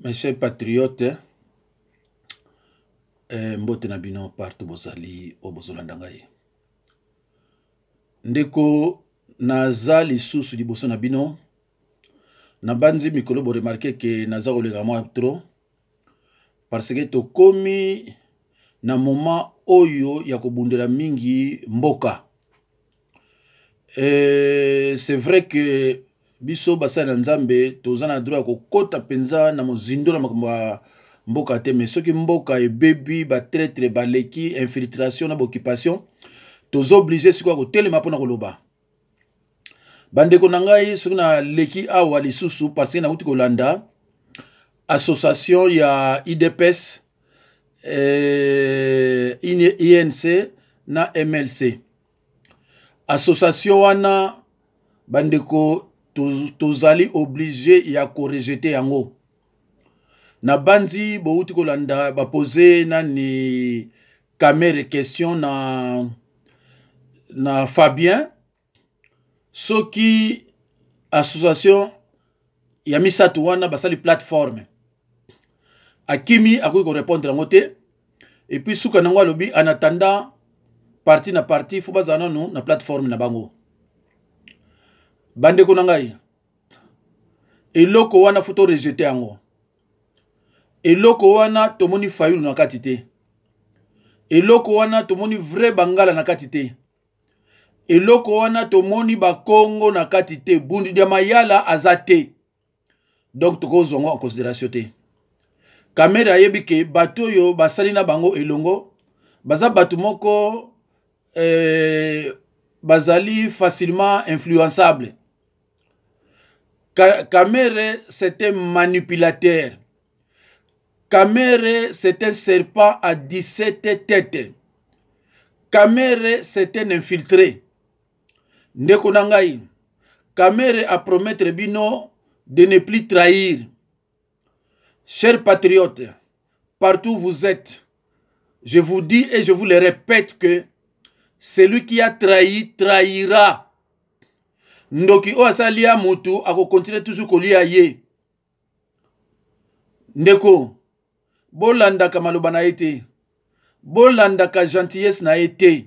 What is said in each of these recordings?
mes chers patriotes eh, mbote na bino parte bozali oyo bozolanda ngai ndeko naza lisusu liboso na bino nabanzi mikolo boremarke ke naza koleka mwa tro parce ke tokomi na moma oyo ya kobundela mingi mboka e, c'est vrai que biso basali na nzambe toza na droit ya kokɔta mpenza na mozindo na makambo ya mboka te me soki mboka ebebi batraitre baleki infiltration na baoccupation toza oblige sikoyo ya kotelema mpona koloba bandeko na ngai soki naleki awa lisusu parceke nauti kolanda association ya idps eh, inc e, na mlc association wana bandeko tozali oblige ya korejete yango na banzi bowuti kolanda bapose nani kamere question na, na fabien soki association ya misato wana basali plateforme akimi akoki korépondre yango te epuis suka nango alobi en attendant parti na parti fo bazala nanu na plateforme na bango bandeko na ngai eloko wana fo torejete yango eloko wana tomoni fayulu na kati te eloko wana tomoni vrai bangala na kati te eloko wana tomoni bakongo na kati te bundu ya mayala aza te donk tokozwa yango en considération te kamere ayebi ke bato oyo basali na bango elongo baza bato moko eh, bazali facilement influençable Kamere, c'est un manipulateur. Kamere, c'est un serpent à 17 têtes. Kamere, c'est un infiltré. Nekonangaï. Kamere a promettre Bino de ne plus trahir. Chers patriotes, partout où vous êtes, je vous dis et je vous le répète que celui qui a trahi, trahira. ndoki oyo asali ya motu akokontinue toujours kolia ye ndeko bolandaka maloba na ye te bolandaka gentillesse na ye te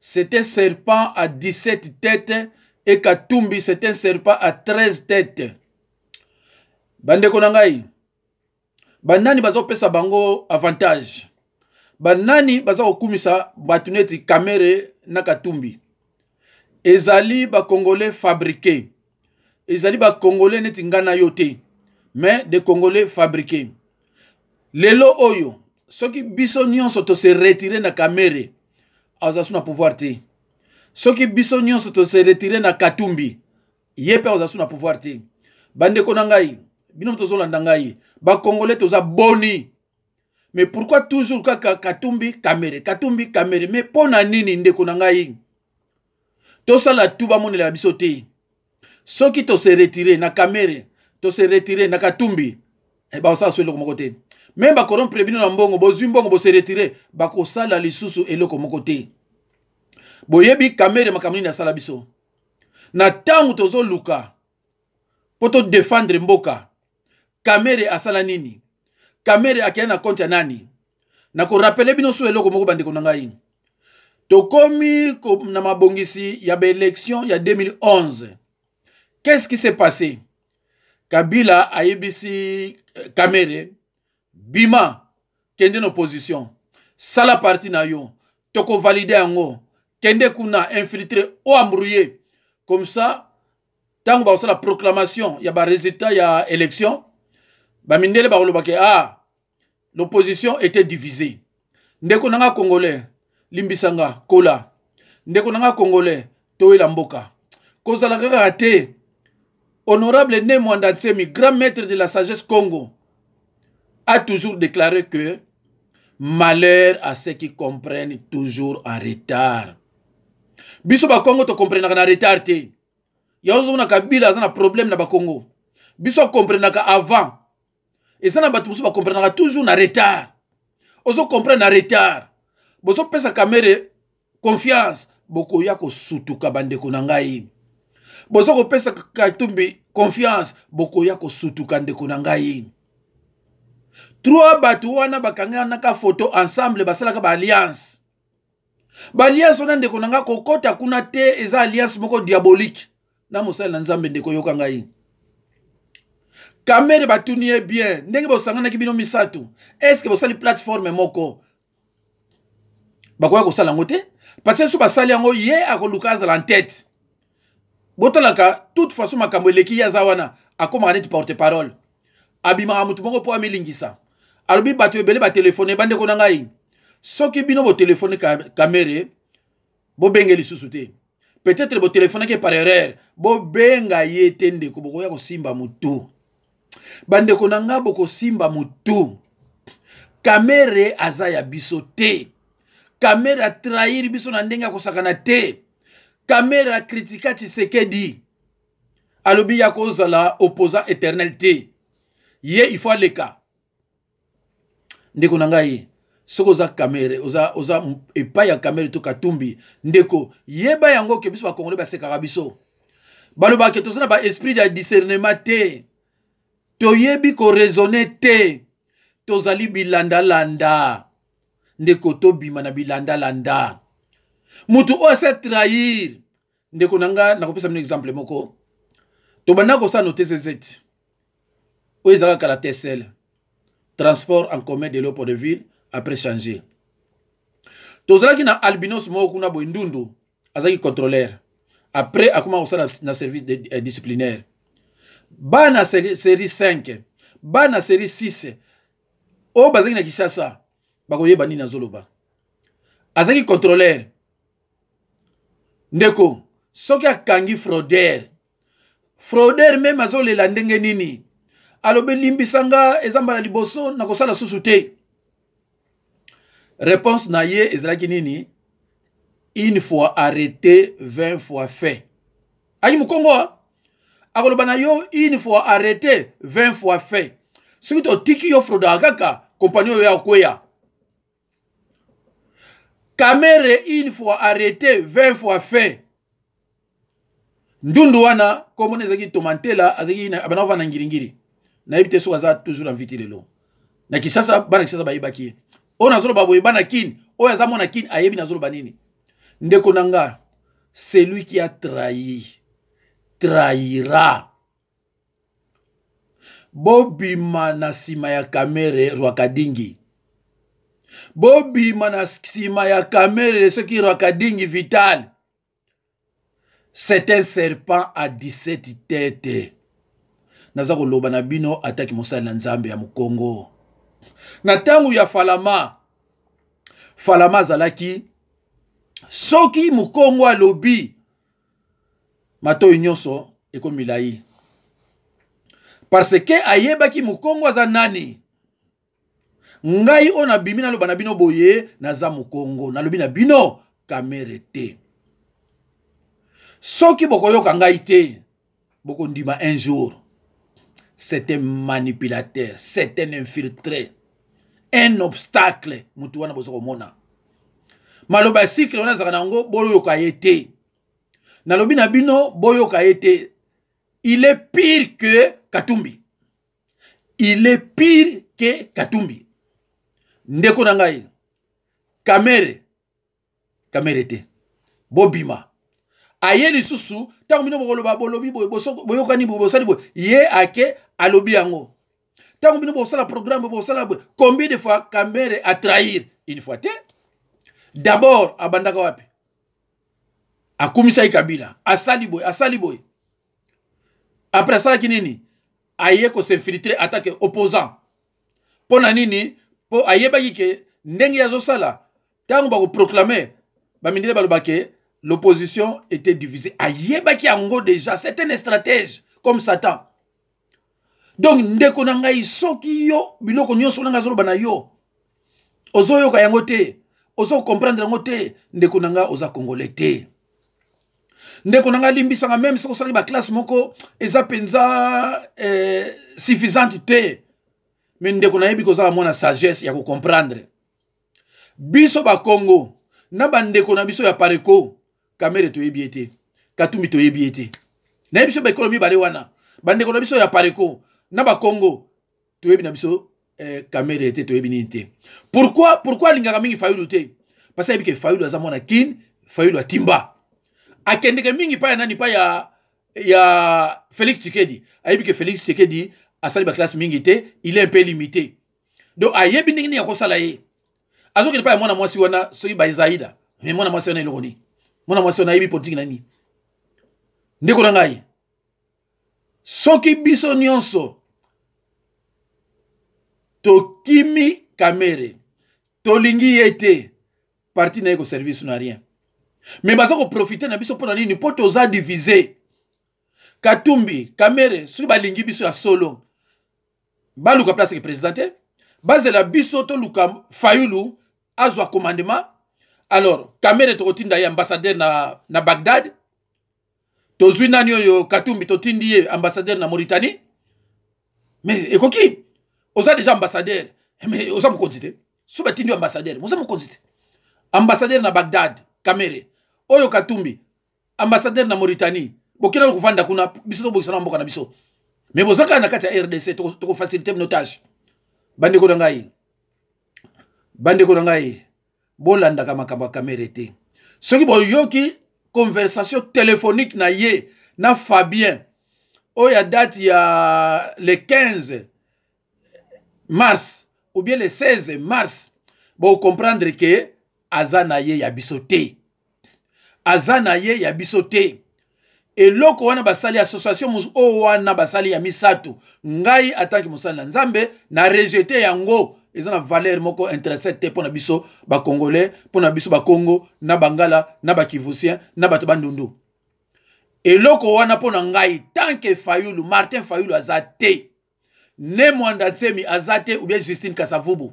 c'est un serpent à 17 têtes et katumbi c'est un serpent à 13 têtes bandeko na ngai banani bazopesa bango avantage banani baza kokumisa bato neti kamere na katumbi ezali bacongolais fabrike ezali bacongolais neti ngai na yo te mais de congolais fabrike lelo oyo soki biso nyonso tose retire na kamere azala so na pouvoir te soki biso nyonso tose retire na katumbi ye mpe azala so na pouvoir te bandeko na ngai bino tozolanda ngai bacongolais toza boni mais pourquoi toujours kaka katumbi kamere katumbi kamere mais mpo na nini ndeko na ngai tosala tu bamonela biso te soki tose retire na kamere tose retire na katumbi e bakosala so eloko moko te me bakorompre bino na mbongo bozwi mbongo bose retire bakosala lisusu eloko moko te boyebi kamere makambo nini asala biso na ntango tozoluka mpo todefendre mboka kamere asala nini kamere akei na konte ya nani nakorapele bino so eloko moko bandeko na ngai tokomi na mabongisi ya baélection ya 2011 qu'est-ce qui s'est passé kabila ayebisi euh, kamere bima kende na opposition sala parti na yo tokovalide yango kende kuna infiltre o ambrouye comme ça ntango bakosala proclamation ya baresultat ya élection bamindele bakolobaka ah l'opposition était divisée ndeko nanga congolais limbisanga kola ndeko na nga congolais toyela mboka kozala kaka te honorable ne mwanda ntsemi grand maître de la sagesse congo a toujours déclaré que malheur à ceux qui comprennent toujours en retard biso bakongo tokomprenaka na retard te yango ozomona kabila aza na problème na bakongo biso akomprenaka avant eza na bato mosusu bakomprenaka toujours na retard ozokomprendre na retard bozopesa kamere confiance bokoya kosutuka bandeko na ngai boza kopesa katumbi confiance bokoya kosutuka ndeko na ngai trois bato wana bakanganaka foto ensemble basalaka baalliance baalliance wana ndeko na ngai kokɔta kuna te eza alliance moko diabolike na mosali na nzambe ndeko yoka ngai kamere batuni ye bien ndenge bosanganaki bino misato estce bosali plateforme moko bakoya kosala yango te parce que so basali yango ye akoluka azala ntete botalaka toute façon makambo eleki ye aza wana akómaka neti porte parole abimaka motu moko mpo amilingisa alobi bato ebele batelefone bandeko na ngai soki bino botelefone kamere bobenge lisusu te peut-être botelefonaki par erreur bobenga ye te ndeko bokoya kosimba motu bandeko na ngai bokosimba motu kamere aza ya biso te kamere atrahiri biso na ndenge akosakana te kamere akritika tshisekedi alobi ya kozala opposant éternel te ye ifo aleka ndeko na ngai soki oza kamere oza, oza epai ya kamere to katumbi ndeko yeba yango ke biso bakongole basekaka biso balobaka toza na baesprit ya discernement te toyebi koraisonne te tozali bilandalanda ndeko tobima na bilandalanda mutu oyo asa trahir ndeko na nga nakopesa bino exemple moko tobanda kosala note zezeti oyo ezalaka kala tesel transport en commun de loport de ville après changer tozalaki na albinos moko kuna boye ndundu azalaki contrôleur après akoma kosala na service de, eh, disciplinaire bana série 5 bana série 6 oyo bazalaki na kinshasa bakoyeba nini azoloba azalaki contrôleur ndeko soki akangi fraudeur fraudeur meme azolela ndenge nini alobi limbisanga eza mbala liboso na kosala susu te réponse na ye ezalaki nini une fois arrêté 20 fois fait ayi mokongo ah? akoloba na yo une fois arrêté 20 fois fait soki totiki yo fraudaka ah, kaka kompani oyo ya kokwea kamere une fois arrêté 20 fois fin ndundu wana nkombo na ezalaki tomantela azalaki abanda kofana na ngiringiri nayebi te soki aza toujours invité lelo na kisasa bana kisasa bayebaki ye oyo nazoloba boye bana kini oyo aza mwana kini ayebi nazoloba nini ndeko na nga celui qui a trahi trahira bobima na nsima ya kamere rwakadingi bobima na nsima ya kamere soki rwaka dingi vitale c'est un serpent à 17 tete naza koloba na bino ataki mosali na nzambe ya mokongo na ntango ya falama falama azalaki soki mokongo alobi matoyi nyonso ekomilai parce ke ayebaki mokongo aza nani ngai oyo nabimi naloba na bino boye naza mokongo nalobi na bino kamere te soki bokoyoka ngai te bokondima un jour c'est un manipulateur c'est un infiltré un obstacle motu wana boza komona maloba ya sikle wana ezalaka na yango boyoka ye te nalobi na bino boyoka ye te il est pire que katumbi il est pire que katumbi ndeko na ngai kamere kamere te bobima aye lisusu ntango bino bokoloba bolobi boyokani boye bosali boye ye ake alobi yango ntango bino bosala programme bosala boye combien de fois kamere atrahir une fois te d'abord abandaka wapi akumisaki kabila asali boye asali boye apres asalaki nini aye kosinfiltre atake opposant mpo na nini mpo ayebaki ke ndenge ye azosala ntango bakoproclame bamindele balobake l'opposition était divisée ayebaki yango déjà c'est une stratégie comme satan donc ndeko na ngai soki yo biloko nyonso nanga azoloba na yo ozoyoka yango te ozokomprendre yango te ndeko na ngai oza congolais te ndeko na ngai alimbisanga meme soki osalaki baklasse moko eza mpenza eh, suffisante te me ndeko nayebi kozala mwana sagesse ya kocomprendre biso bakongo na bandeko na biso ya pareko kamere toyebi ye te katumbi toyebi ye te nayebi biso baekolo mibale wana bandeko na biso ya pareko na bakongo toyebi na biso eh, kamere te toyebi nini te pourquoi pourquoi alingaka mingi fayulu te parce ayebi ke fayulu aza mwana kine fayulu atimba akendeke mingi pa ya nani pa ya ya félix tshisekedi ayebi ke félix tshisekedi asali baklasse mingi te il est un peu limité donc ayebi ndenge nini akosala ye azokende mpa ya mwana mwasi wana soki baezaida me mwana mwasi wana eloko nini mwana mwasi wana ayebi politike na nini ndeko na ngai soki biso nyonso tokimi kamere tolingi ye te parti na ye koservi so na rien me baza koprofite na biso mpo na nini mpo toza divise katumbi kamere soki balingi biso ya solo baluka place ke président te bazela biso toluka fayulu azwa commandement alors kamere tokotinda ye ambassadeur na, na bagdad tozwi nani oyo katumbi totindi ye ambassadeur na mauritanie mais ekoki oza déjà ambassadeur mais oza mokonzi te so batindi yo ambassadeur oza mokonzi te ambassadeur na bagdad kamere oyo katumbi ambassadeur na mauritanie bokendani kovanda kuna biso tobokisana mboka na biso me boza kaka na kati ya rdc tokofasilite minotage bandeko na ngai bandeko na ngai bolandaka makambo ya kamere te soki boyoki conversation téléphonique na ye na fabien oyo oh, adate ya le 15 mars ou bien le 16 mars bokocomprendre ke aza na ye ya biso te aza na ye ya biso te eloko wana basali association mosusu oyo wana basali ya misato ngai atanki mosali na nzambe na rejete yango eza na valeur moko intrinsèque te mpo na biso bacongolais mpo na biso bakongo na bangala na bakivusien na bato bandundu eloko wana mpo na ngai tanke fayulu martin fayulu aza te ne mwanda ntsemi aza te oubien justine kasavubu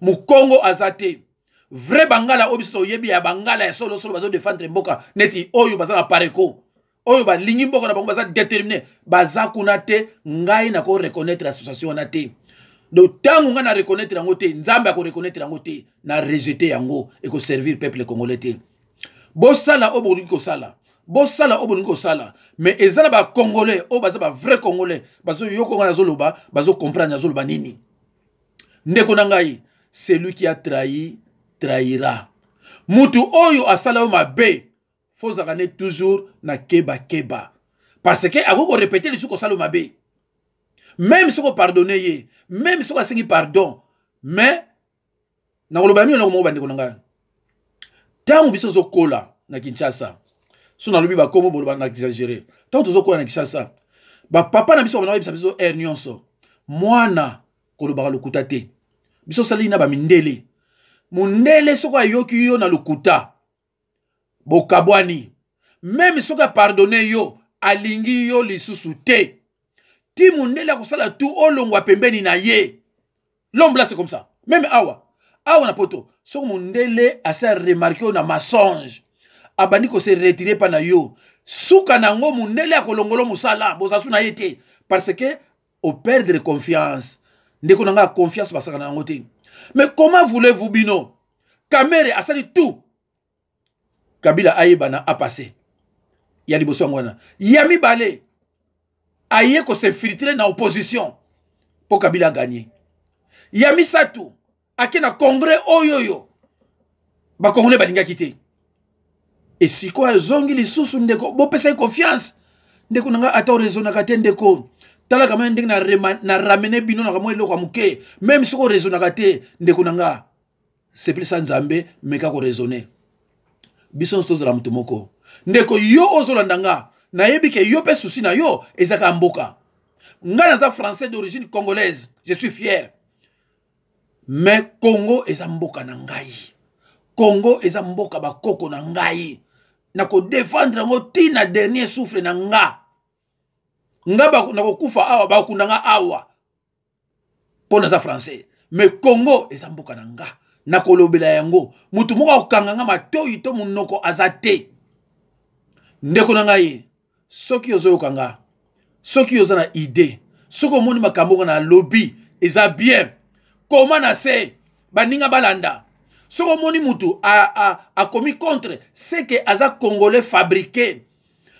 mokongo aza te vrai bangala oyo biso toyebi ya bangala ya solosolo bazodefendre mboka neti oyo baza na pareko oyo balingi mboka na bango baza déterminé baza kuna te ngai nakoreconnaitre association wana te donc ntango ngai na reconnaitre yango te nzambe akoreconnaitre yango te na rejete yango ekoservir peuple congolais te bosala oyo bolingi kosala bosala oyo bolingi kosala mais eza na bacongolais oyo baza bavrai congolais bazoyoka ngai nazoloba bazokomprendre azoloba nini ndeko na ngai celui qui a trahi trahira mutu oyo asala oyo mabe fo ozalaka nde toujours na kebakeba parce ke akoki korepete lisusu kosala mabe meme soki opardonne ye meme soki asengi pardon mais nakoloba ya mino nakomoko bandeko na ngai ntango biso tozokola na kinshasa so nalobi bakomo boloba na exagere ntango tozokola na kinshasa bapapa na biso bana bayebisa biso aire nyonso mwana kolobaka lokuta te biso osaleli na bamindele mundele soko ayoki yo na lokuta bokabwani meme soki apardone yo alingi yo lisusu te ti mundele akosala tu olongwa pembeni na ye lombola c'est comme ça meme awa awa na poto soki mundele asa remarke oyo na masonge abandi kose retire mpa na yo suka na yango mundele akolongolo mosala bosasu na ye te parce que operdre confiance ndeko na ngai ya confiance basaka na yango te mais comment voulez vous bino kamere asali tout kabila ayebana apase ya liboso yango wana ya mibale aye koseinfiltre na opposition mpo kabila aganye ya misato ake na congre oyo oyo bacongolais balingaki te e sikoyo azongi lisusu ndeko bopesa ye confiance ndeko na ngai ata orezonaka te ndeko talaka mai ndenge na ramene bino na kamwa eloko ya moke meme soki orezonaka te ndeko na nga sepelisa nzambe meka korezone biso nyonso tozala moto moko ndeko yo ozolanda nga nayebi ke yo mpe susi na yo ezalaka mboka ngai naza français d'origine congolaise je suis fier me congo eza mboka na ngai congo eza mboka bakoko na ngai nakodefendre yango ntina dernier souffle na nga nga nakokufa awa bakunda nga awa mpo naza français me congo eza mboka na nga nakolobela yango mutu moko akokanga nga matoyi to monoko aza te ndeko na ngai soki ozoyoka nga soki oza na ide soki omoni makambo ngo na lobi eza bien koma na se baninga balanda soki omoni mutu akomi contre seke aza congolais fabrike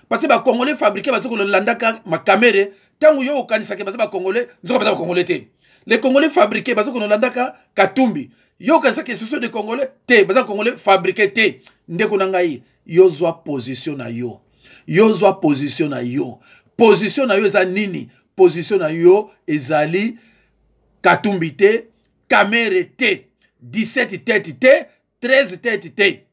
parce bacongolais fabrike baza kolandaka makamere ntango yo okanisaka baza bacongolais nzoka baza bacongolais te le congolais fabrike baza konolandaka katumbi yokanisaka esusu de congolais te baza congolais fabrike te ndeko na ngai yozwa position na yo yozwa position na yo position na yo eza nini position na yo ezali katumbi te kamere te 17 tete te 13 tete te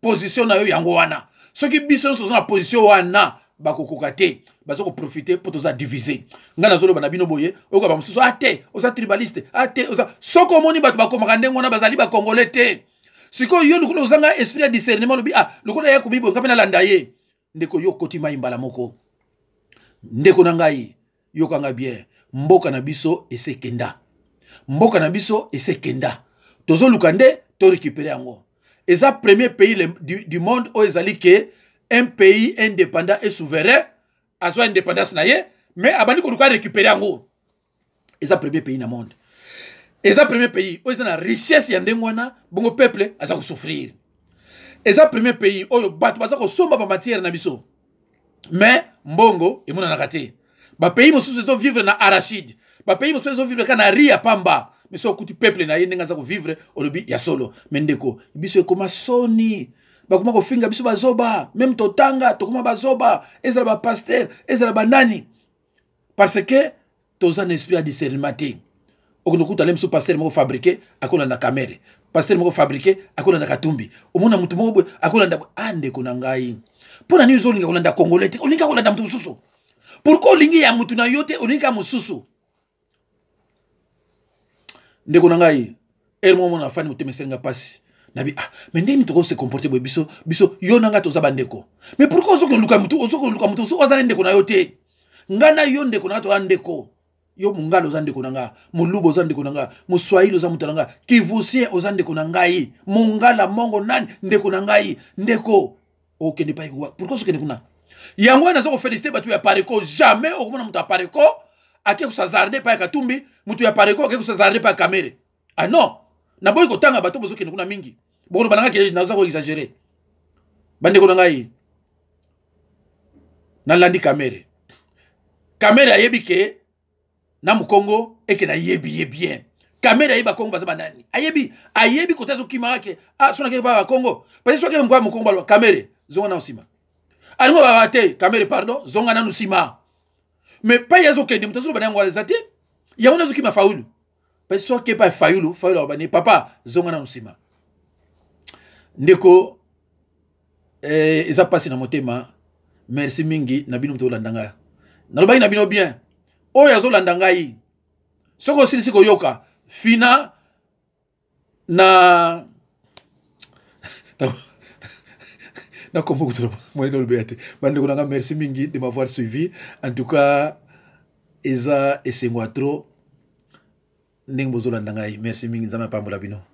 position na yo yango wana soki biso nyonso oza na position wana bakokoka te baza koprofite mpo toza divise ngai nazoloba na bino boye oyoka bamosusu a ah te oza tribaliste a ah te oza soki omoni bato bakomaka ndenge wana bazali bakongole te sikoyo yo lokola ozanga esprit ya discernement olobi ah lokola ya komiboyeka mpe nalanda ye ndeko yo okoti mai mbala moko ndeko na ngai yokanga bien mboka na biso esekenda mboka na biso esekenda tozoluka nde torécupere yango eza premier pays du, du monde oyo ezali ke un pays indépendant et souverain azwa indépendance na ye mais abandi koluka récupéré yango eza premier pays na monde eza premier pays oyo eza na richesse ya ndenge wana bongo peuple aza kosouffrir eza premier pays oyo bato baza kosomba bamatière na biso mais mbongo emonanaka te bapays mosusu ezovivre na arachide bapays mosusu ezovivre kaka na ri ya pamba mais so okuti peuple na ye ndenge aza kovivre olobi ya solo me ndeko biso ekoma soni bakoma kofinga biso bazoba meme totanga tokoma bazoba ezala bapaster ezala banani parce que toza na esprit ya discernement te okoki kokutana biso paster moko fabrike akolanda kamere paster moko fabrike akolanda katumbi omona motu moko boye akolanda andeko ah, na ngai mpo na nini ozolinga kolanda kongole te olingi akolanda motu mosusu pourkui olingi ya motu na yo te olingi ya mosusu ndeko na ngai ere moko mona afani motema esalinga mpasi nabi ah me nde mi tokose comporte boye biso biso yo na ngai toza bandeko me pourkui ozokoluka mutu ozokoluka mutu so oza na ndeko na yo te ngai na yo ndeko na yo toza ndeko yo mongala oza ndeko na nga moluba oza ndeko na nga moswahili oza moto na nga kivusien oza ndeko na ngai mongala mongo nani ndeko na ngai ndeko okende pai pourkui ozokende kuna yango wana aza kofelisite bato ya pareko jamais okomona moto ya pareko ake kosa zarde epai ya katumbi moto ya pareko ake kosa zarde epai ya kamere ah non naboyi kotanga bato bozokende kuna mingi bokoloba na nga kele naza koexagere bandeko na ngai nalandi kamere kamere ayebi ke na mokongo eke nayebi ye bien kamere ayebi bakongo baza banani ayebi ayebi kote azokimaka ah, ke ah, so nakeke pa bakongo parce soki mkoa mokongo baloba kamere zonga nano nsima alingo baba te kamere pardon zonga nano nsima me pai azokende moto azoloba na yango eza te yango nde azokima faulu parce soki epa faulu faulu abane papa zonga nano nsima ndeko eh, eza mpasi na motema merci mingi na bino moto olanda ngai nalobaki na bino bien oyo azolanda ngai soki osilisi koyoka fina na nakombo kutu moyelolobe ya te bandeko na nga merci mingi de m'avoir suivi en tout cas eza esengo ya tro ndenge bozolanda ngai merci mingi nzambe apambola bino